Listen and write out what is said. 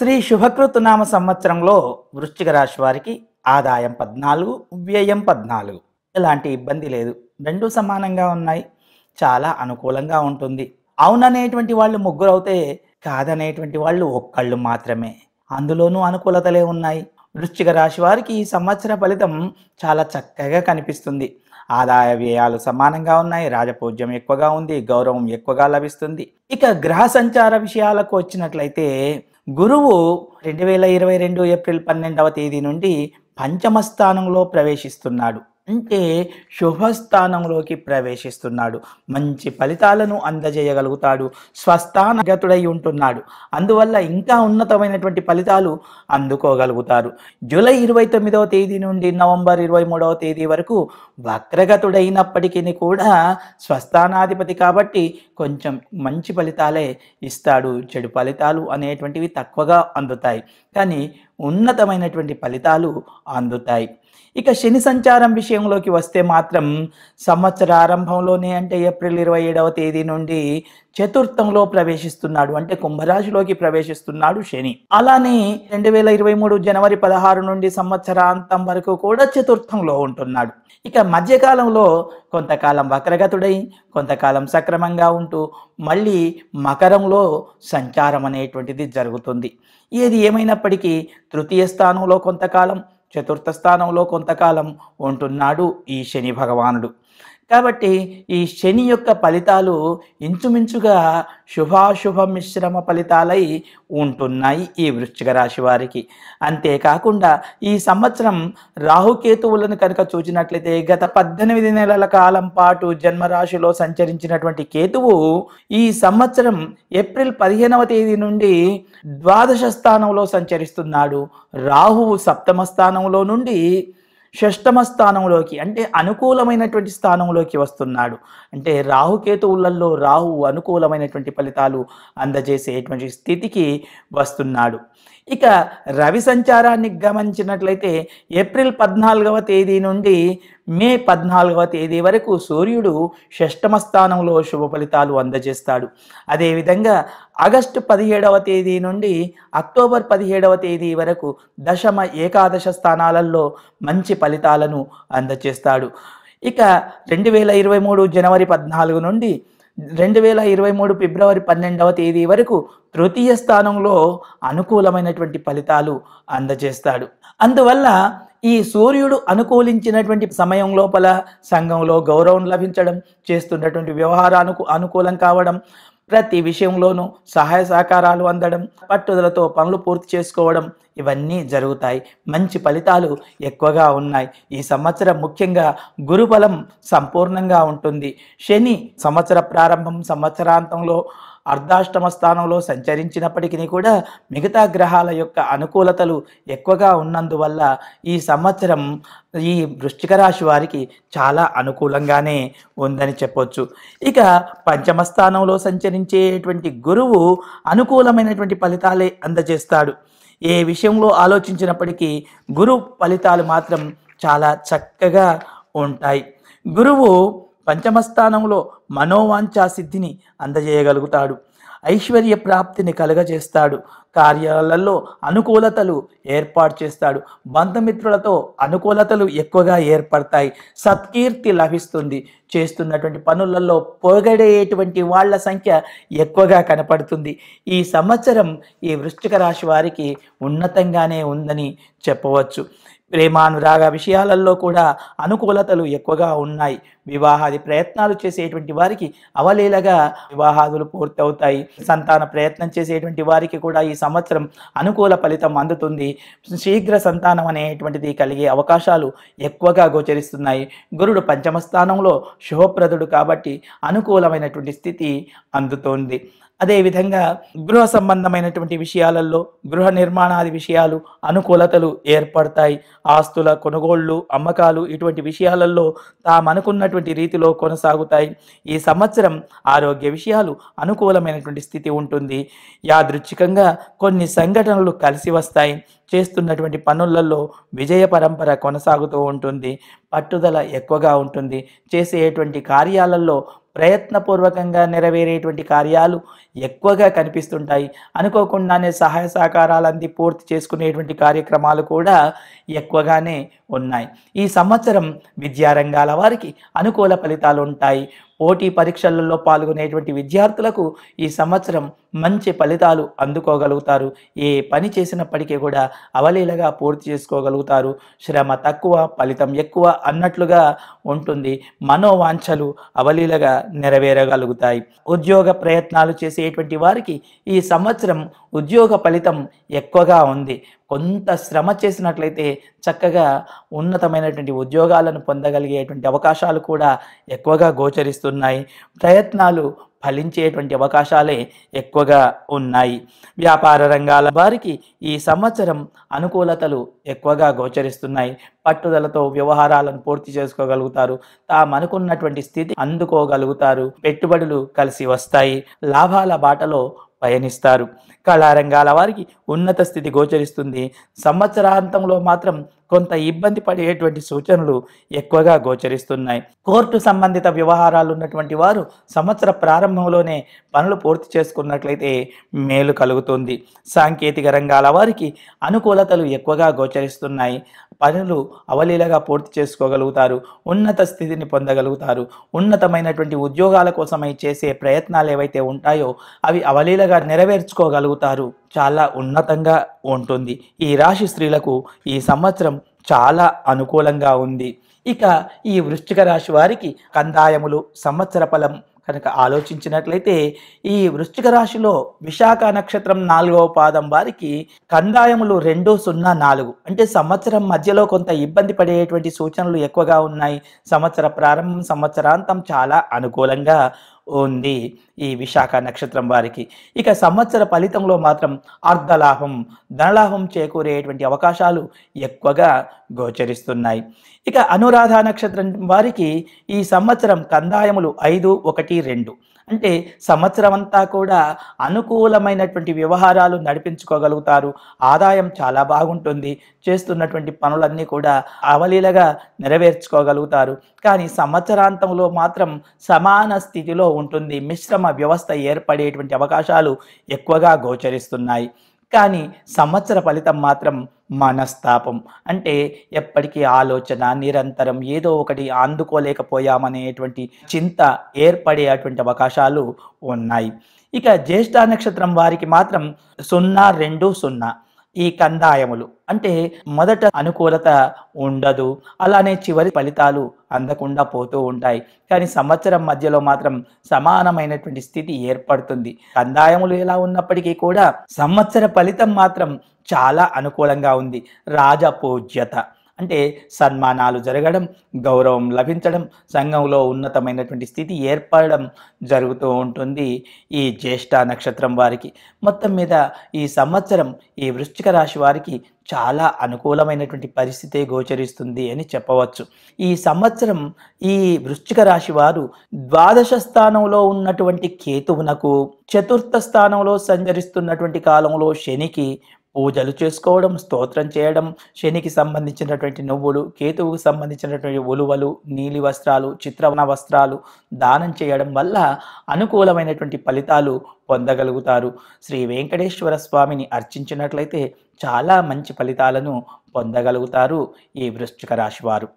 శ్రీ నామ సంవత్సరంలో వృశ్చిక రాశి వారికి ఆదాయం పద్నాలుగు వ్యయం పద్నాలుగు ఎలాంటి ఇబ్బంది లేదు రెండు సమానంగా ఉన్నాయి చాలా అనుకూలంగా ఉంటుంది అవుననేటువంటి వాళ్ళు ముగ్గురు అవుతే కాదనేటువంటి వాళ్ళు ఒక్కళ్ళు మాత్రమే అందులోనూ అనుకూలతలే ఉన్నాయి వృశ్చిక రాశి వారికి ఈ సంవత్సర ఫలితం చాలా చక్కగా కనిపిస్తుంది ఆదాయ వ్యయాలు సమానంగా ఉన్నాయి రాజపూజ్యం ఎక్కువగా ఉంది గౌరవం ఎక్కువగా లభిస్తుంది ఇక గ్రహ సంచార విషయాలకు వచ్చినట్లయితే గురువు రెండు వేల ఇరవై రెండు ఏప్రిల్ పన్నెండవ తేదీ నుండి పంచమస్థానంలో ప్రవేశిస్తున్నాడు అంటే శుభస్థానంలోకి ప్రవేశిస్తున్నాడు మంచి ఫలితాలను అందజేయగలుగుతాడు స్వస్థానగతుడై ఉంటున్నాడు అందువల్ల ఇంకా ఉన్నతమైనటువంటి ఫలితాలు అందుకోగలుగుతారు జూలై ఇరవై తొమ్మిదవ తేదీ నుండి నవంబర్ ఇరవై మూడవ తేదీ వరకు వక్రగతుడైనప్పటికీ కూడా స్వస్థానాధిపతి కాబట్టి కొంచెం మంచి ఫలితాలే ఇస్తాడు చెడు ఫలితాలు అనేటువంటివి తక్కువగా అందుతాయి కానీ ఉన్నతమైనటువంటి ఫలితాలు అందుతాయి ఇక శని సంచారం విషయంలోకి వస్తే మాత్రం సంవత్సర ఆరంభంలోనే అంటే ఏప్రిల్ ఇరవై ఏడవ తేదీ నుండి చతుర్థంలో ప్రవేశిస్తున్నాడు అంటే కుంభరాశిలోకి ప్రవేశిస్తున్నాడు శని అలానే రెండు వేల ఇరవై మూడు జనవరి పదహారు నుండి సంవత్సరాంతం వరకు కూడా చతుర్థంలో ఉంటున్నాడు ఇక మధ్యకాలంలో కొంతకాలం వక్రగతుడై కొంతకాలం సక్రమంగా ఉంటూ మళ్ళీ మకరంలో సంచారం అనేటువంటిది జరుగుతుంది ఏది ఏమైనప్పటికీ తృతీయ స్థానంలో కొంతకాలం చతుర్థ స్థానంలో కొంతకాలం ఉంటున్నాడు ఈ శని భగవానుడు కాబట్టి ఈ శని యొక్క ఫలితాలు ఇంచుమించుగా శుభాశుభ మిశ్రమ ఫలితాలై ఉంటున్నాయి ఈ వృశ్చిక రాశి వారికి అంతేకాకుండా ఈ సంవత్సరం రాహుకేతువులను కనుక చూచినట్లయితే గత పద్దెనిమిది నెలల కాలం పాటు జన్మరాశిలో సంచరించినటువంటి కేతువు ఈ సంవత్సరం ఏప్రిల్ పదిహేనవ తేదీ నుండి ద్వాదశ స్థానంలో సంచరిస్తున్నాడు రాహువు సప్తమ స్థానంలో నుండి షష్టమ స్థానంలోకి అంటే అనుకూలమైనటువంటి స్థానంలోకి వస్తున్నాడు అంటే రాహుకేతువులలో రాహు అనుకూలమైనటువంటి ఫలితాలు అందజేసేటువంటి స్థితికి వస్తున్నాడు ఇక రవి సంచారాన్ని గమనించినట్లయితే ఏప్రిల్ పద్నాలుగవ తేదీ నుండి మే పద్నాలుగవ తేదీ వరకు సూర్యుడు షష్టమ స్థానంలో శుభ ఫలితాలు అందజేస్తాడు అదేవిధంగా ఆగస్టు పదిహేడవ తేదీ నుండి అక్టోబర్ పదిహేడవ తేదీ వరకు దశమ ఏకాదశ స్థానాలలో మంచి ఫలితాలను అందజేస్తాడు ఇక రెండు వేల ఇరవై మూడు జనవరి పద్నాలుగు నుండి రెండు వేల ఇరవై మూడు ఫిబ్రవరి పన్నెండవ తేదీ వరకు తృతీయ స్థానంలో అనుకూలమైనటువంటి ఫలితాలు అందజేస్తాడు అందువల్ల ఈ సూర్యుడు అనుకూలించినటువంటి సమయం లోపల సంఘంలో గౌరవం లభించడం చేస్తున్నటువంటి వ్యవహారానికి అనుకూలం కావడం ప్రతి విషయంలోనూ సహాయ సహకారాలు అందడం పట్టుదలతో పనులు పూర్తి చేసుకోవడం ఇవన్నీ జరుగుతాయి మంచి ఫలితాలు ఎక్కువగా ఉన్నాయి ఈ సంవత్సరం ముఖ్యంగా గురుబలం సంపూర్ణంగా ఉంటుంది శని సంవత్సర ప్రారంభం సంవత్సరాంతంలో అర్ధాష్టమ స్థానంలో సంచరించినప్పటికీ కూడా మిగతా గ్రహాల యొక్క అనుకూలతలు ఎక్కువగా ఉన్నందువల్ల ఈ సంవత్సరం ఈ వృశ్చిక రాశి వారికి చాలా అనుకూలంగానే ఉందని చెప్పొచ్చు ఇక పంచమ స్థానంలో సంచరించేటువంటి గురువు అనుకూలమైనటువంటి ఫలితాలే అందజేస్తాడు ఏ విషయంలో ఆలోచించినప్పటికీ గురు ఫలితాలు మాత్రం చాలా చక్కగా ఉంటాయి గురువు పంచమస్థానంలో మనోవాంఛా సిద్ధిని అందజేయగలుగుతాడు ఐశ్వర్య ప్రాప్తిని కలగజేస్తాడు కార్యాలలో అనుకూలతలు ఏర్పాటు చేస్తాడు బంధుమిత్రులతో అనుకూలతలు ఎక్కువగా ఏర్పడతాయి సత్కీర్తి లభిస్తుంది చేస్తున్నటువంటి పనులలో పొగడేటువంటి వాళ్ళ సంఖ్య ఎక్కువగా కనపడుతుంది ఈ సంవత్సరం ఈ వృష్టిక రాశి వారికి ఉన్నతంగానే ఉందని చెప్పవచ్చు ప్రేమానురాగ విషయాలలో కూడా అనుకూలతలు ఎక్కువగా ఉన్నాయి వివాహాది ప్రయత్నాలు చేసేటువంటి వారికి అవలీలగా వివాహాదులు పూర్తవుతాయి సంతాన ప్రయత్నం చేసేటువంటి వారికి కూడా ఈ సంవత్సరం అనుకూల ఫలితం అందుతుంది శీఘ్ర సంతానం అనేటువంటిది కలిగే అవకాశాలు ఎక్కువగా గోచరిస్తున్నాయి గురుడు పంచమ స్థానంలో శుభప్రదుడు కాబట్టి అనుకూలమైనటువంటి స్థితి అందుతోంది అదేవిధంగా గృహ సంబంధమైనటువంటి విషయాలలో గృహ నిర్మాణాది విషయాలు అనుకూలతలు ఏర్పడతాయి ఆస్తుల కొనుగోళ్లు అమ్మకాలు ఇటువంటి విషయాలలో తాము అనుకున్నటువంటి రీతిలో కొనసాగుతాయి ఈ సంవత్సరం ఆరోగ్య విషయాలు అనుకూలమైనటువంటి స్థితి ఉంటుంది యాదృచ్ఛికంగా కొన్ని సంఘటనలు కలిసి వస్తాయి చేస్తున్నటువంటి పనులలో విజయ పరంపర కొనసాగుతూ ఉంటుంది పట్టుదల ఎక్కువగా ఉంటుంది చేసేటువంటి కార్యాలలో ప్రయత్నపూర్వకంగా నెరవేరేటువంటి కార్యాలు ఎక్కువగా కనిపిస్తుంటాయి అనుకోకుండానే సహాయ సహకారాలన్నీ పూర్తి చేసుకునేటువంటి కార్యక్రమాలు కూడా ఎక్కువగానే ఉన్నాయి ఈ సంవత్సరం విద్యారంగాల వారికి అనుకూల ఫలితాలు ఉంటాయి ఓటీ పరీక్షలలో పాల్గొనేటువంటి విద్యార్థులకు ఈ సంవత్సరం మంచి ఫలితాలు అందుకోగలుగుతారు ఏ పని చేసినప్పటికీ కూడా అవలీలగా పూర్తి చేసుకోగలుగుతారు శ్రమ తక్కువ ఫలితం ఎక్కువ అన్నట్లుగా ఉంటుంది మనోవాంఛలు అవలీలగా నెరవేరగలుగుతాయి ఉద్యోగ ప్రయత్నాలు చేసేటువంటి వారికి ఈ సంవత్సరం ఉద్యోగ ఫలితం ఎక్కువగా ఉంది కొంత శ్రమ చేసినట్లయితే చక్కగా ఉన్నతమైనటువంటి ఉద్యోగాలను పొందగలిగేటువంటి అవకాశాలు కూడా ఎక్కువగా గోచరిస్తున్నాయి ప్రయత్నాలు ఫలించేటువంటి అవకాశాలే ఎక్కువగా ఉన్నాయి వ్యాపార రంగాల వారికి ఈ సంవత్సరం అనుకూలతలు ఎక్కువగా గోచరిస్తున్నాయి పట్టుదలతో వ్యవహారాలను పూర్తి చేసుకోగలుగుతారు తాము అనుకున్నటువంటి స్థితి అందుకోగలుగుతారు పెట్టుబడులు కలిసి వస్తాయి లాభాల బాటలో పయనిస్తారు కళారంగాల వారికి ఉన్నత స్థితి గోచరిస్తుంది సంవత్సరాంతంలో మాత్రం కొంత ఇబ్బంది పడేటువంటి సూచనలు ఎక్కువగా గోచరిస్తున్నాయి కోర్టు సంబంధిత వ్యవహారాలు ఉన్నటువంటి వారు సంవత్సర ప్రారంభంలోనే పనులు పూర్తి చేసుకున్నట్లయితే మేలు కలుగుతుంది సాంకేతిక రంగాల వారికి అనుకూలతలు ఎక్కువగా గోచరిస్తున్నాయి పనులు అవలీలగా పూర్తి చేసుకోగలుగుతారు ఉన్నత స్థితిని పొందగలుగుతారు ఉన్నతమైనటువంటి ఉద్యోగాల కోసమై చేసే ప్రయత్నాలు ఏవైతే ఉంటాయో అవి అవలీలగా పూర్తిగా నెరవేర్చుకోగలుగుతారు చాలా ఉన్నతంగా ఉంటుంది ఈ రాశి స్త్రీలకు ఈ సంవత్సరం చాలా అనుకూలంగా ఉంది ఇక ఈ వృశ్చిక రాశి వారికి కందాయములు సంవత్సర ఫలం కనుక ఆలోచించినట్లయితే ఈ వృశ్చిక రాశిలో విశాఖ నక్షత్రం నాలుగవ పాదం వారికి కందాయములు రెండు సున్నా నాలుగు అంటే సంవత్సరం మధ్యలో కొంత ఇబ్బంది పడేటువంటి సూచనలు ఎక్కువగా ఉన్నాయి సంవత్సర ప్రారంభం సంవత్సరాంతం చాలా అనుకూలంగా ఉంది ఈ విశాఖ నక్షత్రం వారికి ఇక సంవత్సర ఫలితంలో మాత్రం అర్ధలాభం ధనలాభం చేకూరేటువంటి అవకాశాలు ఎక్కువగా గోచరిస్తున్నాయి ఇక అనురాధ నక్షత్రం వారికి ఈ సంవత్సరం కందాయములు ఐదు ఒకటి రెండు అంటే సంవత్సరం అంతా కూడా అనుకూలమైనటువంటి వ్యవహారాలు నడిపించుకోగలుగుతారు ఆదాయం చాలా బాగుంటుంది చేస్తున్నటువంటి పనులన్నీ కూడా అవలీలగా నెరవేర్చుకోగలుగుతారు కానీ సంవత్సరాంతంలో మాత్రం సమాన స్థితిలో ఉంటుంది మిశ్రమ వ్యవస్థ ఏర్పడేటువంటి అవకాశాలు ఎక్కువగా గోచరిస్తున్నాయి కానీ సంవత్సర ఫలితం మాత్రం మనస్తాపం అంటే ఎప్పటికీ ఆలోచన నిరంతరం ఏదో ఒకటి ఆందుకోలేకపోయామనేటువంటి చింత ఏర్పడేటువంటి అవకాశాలు ఉన్నాయి ఇక జ్యేష్ఠ నక్షత్రం వారికి మాత్రం సున్నా రెండు సున్నా ఈ కందాయములు అంటే మొదట అనుకూలత ఉండదు అలానే చివరి ఫలితాలు అందకుండా పోతూ ఉంటాయి కానీ సంవత్సరం మధ్యలో మాత్రం సమానమైనటువంటి స్థితి ఏర్పడుతుంది కందాయములు ఎలా ఉన్నప్పటికీ కూడా సంవత్సర ఫలితం మాత్రం చాలా అనుకూలంగా ఉంది రాజపూజ్యత అంటే సన్మానాలు జరగడం గౌరవం లభించడం సంఘంలో ఉన్నతమైనటువంటి స్థితి ఏర్పడడం జరుగుతూ ఉంటుంది ఈ జ్యేష్ఠ నక్షత్రం వారికి మొత్తం మీద ఈ సంవత్సరం ఈ వృశ్చిక రాశి వారికి చాలా అనుకూలమైనటువంటి పరిస్థితే గోచరిస్తుంది అని చెప్పవచ్చు ఈ సంవత్సరం ఈ వృశ్చిక రాశి వారు ద్వాదశ స్థానంలో ఉన్నటువంటి కేతువునకు చతుర్థ స్థానంలో సంచరిస్తున్నటువంటి కాలంలో శనికి పూజలు చేసుకోవడం స్తోత్రం చేయడం శనికి సంబంధించినటువంటి నువ్వులు కేతువుకు సంబంధించినటువంటి ఉలువలు నీలి వస్త్రాలు చిత్రవన వస్త్రాలు దానం చేయడం వల్ల అనుకూలమైనటువంటి ఫలితాలు పొందగలుగుతారు శ్రీ వెంకటేశ్వర స్వామిని అర్చించినట్లయితే చాలా మంచి ఫలితాలను పొందగలుగుతారు ఈ వృశ్చిక రాశివారు